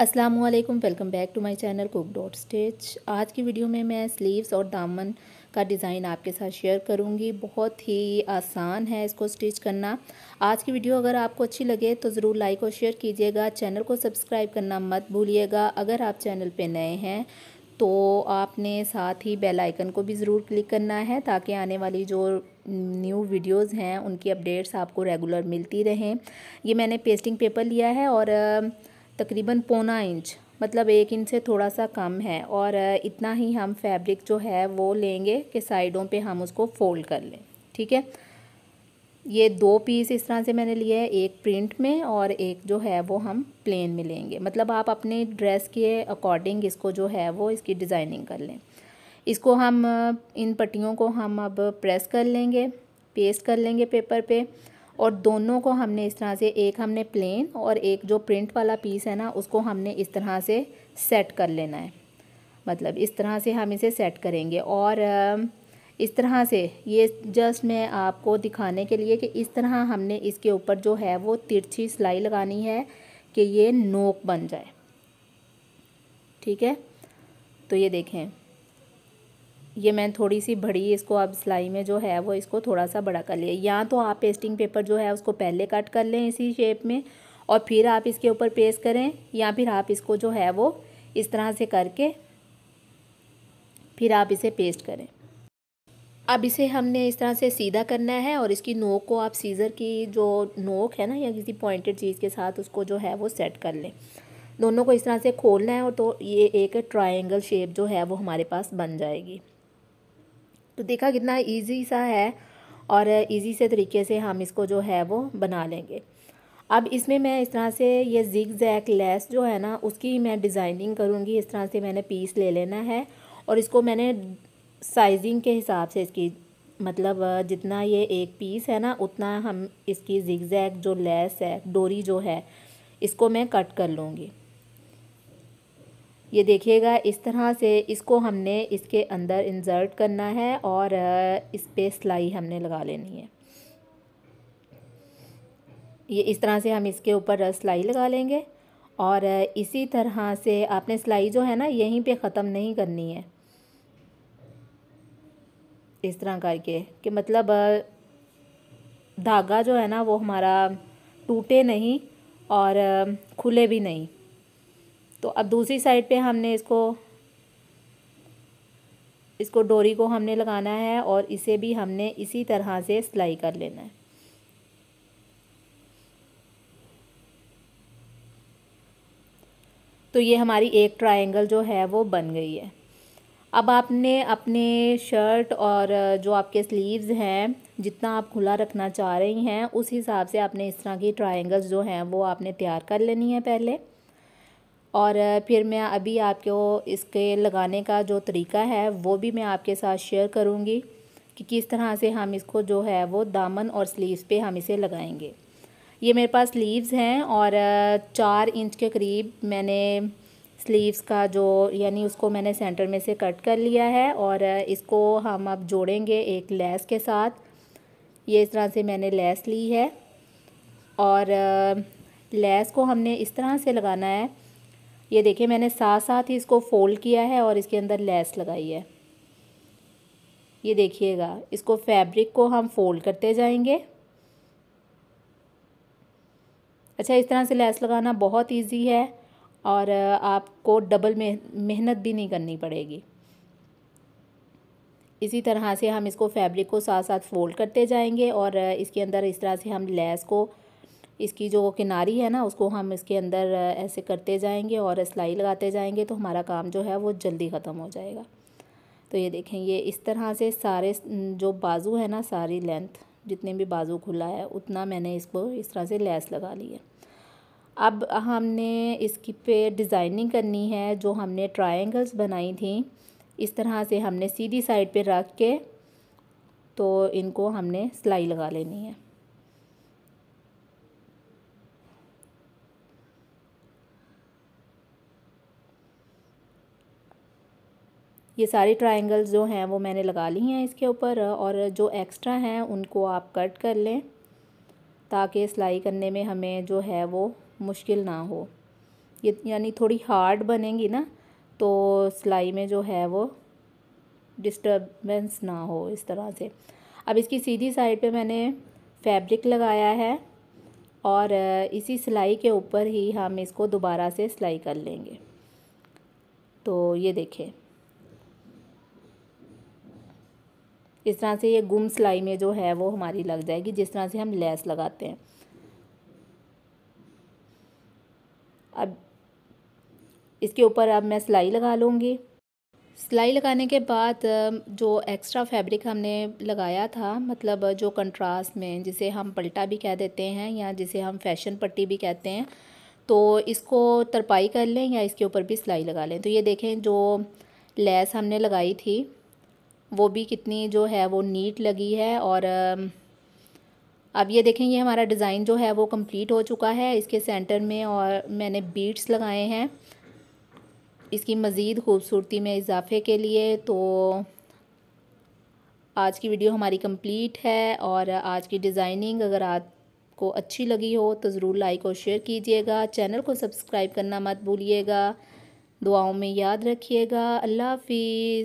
अस्सलाम वालेकुम welcome back to my channel cook dot stitch आज की वीडियो में मैं स्लीव्स और दामन का डिज़ाइन आपके साथ शेयर करूंगी बहुत ही आसान है इसको स्टिच करना आज की वीडियो अगर आपको अच्छी लगे तो ज़रूर लाइक और शेयर कीजिएगा चैनल को सब्सक्राइब करना मत भूलिएगा अगर आप चैनल पे नए हैं तो आपने साथ ही बेल आइकन को भी ज़रूर क्लिक करना है ताकि आने वाली जो न्यू वीडियोस हैं उनकी अपडेट्स आपको रेगुलर मिलती रहें ये मैंने पेस्टिंग पेपर लिया है और तकरीबन पौना इंच मतलब एक इंच से थोड़ा सा कम है और इतना ही हम फैब्रिक जो है वो लेंगे कि साइडों पे हम उसको फोल्ड कर लें ठीक है ये दो पीस इस तरह से मैंने लिए है एक प्रिंट में और एक जो है वो हम प्लेन में लेंगे मतलब आप अपने ड्रेस के अकॉर्डिंग इसको जो है वो इसकी डिज़ाइनिंग कर लें इसको हम इन पट्टियों को हम अब प्रेस कर लेंगे पेस्ट कर लेंगे पेपर पे और दोनों को हमने इस तरह से एक हमने प्लेन और एक जो प्रिंट वाला पीस है ना उसको हमने इस तरह से सेट कर लेना है मतलब इस तरह से हम इसे सेट करेंगे और इस तरह से ये जस्ट मैं आपको दिखाने के लिए कि इस तरह हमने इसके ऊपर जो है वो तिरछी सिलाई लगानी है कि ये नोक बन जाए ठीक है तो ये देखें ये मैंने थोड़ी सी बड़ी इसको अब सिलाई में जो है वो इसको थोड़ा सा बड़ा कर लिया या तो आप पेस्टिंग पेपर जो है उसको पहले कट कर लें इसी शेप में और फिर आप इसके ऊपर पेस्ट करें या फिर आप इसको जो है वो इस तरह से करके फिर आप इसे पेस्ट करें अब इसे हमने इस तरह से सीधा करना है और इसकी नोक को आप सीज़र की जो नोक है ना या किसी पॉइंटेड चीज़ के साथ उसको जो है वो सेट कर लें दोनों को इस तरह से खोलना है और तो ये एक ट्रायंगल शेप जो है वो हमारे पास बन जाएगी तो देखा कितना ईजी सा है और ईजी से तरीके से हम इसको जो है वो बना लेंगे अब इसमें मैं इस तरह से ये जिग जैक लेस जो है ना उसकी मैं डिज़ाइनिंग करूँगी इस तरह से मैंने पीस ले लेना है और इसको मैंने साइजिंग के हिसाब से इसकी मतलब जितना ये एक पीस है ना उतना हम इसकी जिग जैक जो लेस है डोरी जो है इसको मैं कट कर लूँगी ये देखिएगा इस तरह से इसको हमने इसके अंदर इंजर्ट करना है और इस पर सिलाई हमने लगा लेनी है ये इस तरह से हम इसके ऊपर सिलाई लगा लेंगे और इसी तरह से आपने सिलाई जो है ना यहीं पे ख़त्म नहीं करनी है इस तरह करके कि मतलब धागा जो है ना वो हमारा टूटे नहीं और खुले भी नहीं तो अब दूसरी साइड पे हमने इसको इसको डोरी को हमने लगाना है और इसे भी हमने इसी तरह से सिलाई कर लेना है तो ये हमारी एक ट्रायंगल जो है वो बन गई है अब आपने अपने शर्ट और जो आपके स्लीव्स हैं जितना आप खुला रखना चाह रही हैं उस हिसाब से आपने इस तरह की ट्रायंगल्स जो हैं वो आपने तैयार कर लेनी है पहले और फिर मैं अभी आपको इसके लगाने का जो तरीका है वो भी मैं आपके साथ शेयर करूँगी कि किस तरह से हम इसको जो है वो दामन और स्लीव्स पे हम इसे लगाएंगे ये मेरे पास स्लीव्स हैं और चार इंच के करीब मैंने स्लीव्स का जो यानी उसको मैंने सेंटर में से कट कर लिया है और इसको हम अब जोड़ेंगे एक लेस के साथ ये इस तरह से मैंने लेस ली है और लेस को हमने इस तरह से लगाना है ये देखिए मैंने साथ साथ ही इसको फ़ोल्ड किया है और इसके अंदर लेस लगाई है ये देखिएगा इसको फैब्रिक को हम फोल्ड करते जाएंगे अच्छा इस तरह से लेस लगाना बहुत इजी है और आपको डबल मेहनत भी नहीं करनी पड़ेगी इसी तरह से हम इसको फैब्रिक को साथ साथ फोल्ड करते जाएंगे और इसके अंदर इस तरह से हम लेस को इसकी जो किनारी है ना उसको हम इसके अंदर ऐसे करते जाएंगे और सिलाई लगाते जाएंगे तो हमारा काम जो है वो जल्दी ख़त्म हो जाएगा तो ये देखें ये इस तरह से सारे जो बाजू है ना सारी लेंथ जितने भी बाजू खुला है उतना मैंने इसको इस तरह से लैस लगा ली है अब हमने इसकी पे डिज़ाइनिंग करनी है जो हमने ट्राइंगल्स बनाई थी इस तरह से हमने सीधी साइड पे रख के तो इनको हमने सिलाई लगा लेनी है ये सारे ट्राइंगल्स जो हैं वो मैंने लगा ली हैं इसके ऊपर और जो एक्स्ट्रा हैं उनको आप कट कर लें ताकि सिलाई करने में हमें जो है वो मुश्किल ना हो ये यानी थोड़ी हार्ड बनेंगी ना तो सिलाई में जो है वो डिस्टर्बेंस ना हो इस तरह से अब इसकी सीधी साइड पे मैंने फैब्रिक लगाया है और इसी सिलाई के ऊपर ही हम इसको दोबारा से सिलाई कर लेंगे तो ये देखें इस तरह से ये गुम सिलाई में जो है वो हमारी लग जाएगी जिस तरह से हम लेस लगाते हैं अब इसके ऊपर अब मैं सिलाई लगा लूँगी सिलाई लगाने के बाद जो एक्स्ट्रा फैब्रिक हमने लगाया था मतलब जो कंट्रास्ट में जिसे हम पलटा भी कह देते हैं या जिसे हम फैशन पट्टी भी कहते हैं तो इसको तरपाई कर लें या इसके ऊपर भी सिलाई लगा लें तो ये देखें जो लेस हमने लगाई थी वो भी कितनी जो है वो नीट लगी है और अब ये देखें ये हमारा डिज़ाइन जो है वो कंप्लीट हो चुका है इसके सेंटर में और मैंने बीट्स लगाए हैं इसकी मज़ीद खूबसूरती में इजाफे के लिए तो आज की वीडियो हमारी कंप्लीट है और आज की डिज़ाइनिंग अगर आपको अच्छी लगी हो तो ज़रूर लाइक और शेयर कीजिएगा चैनल को सब्सक्राइब करना मत भूलिएगा दुआओं में याद रखिएगा अल्लाह हाफिज़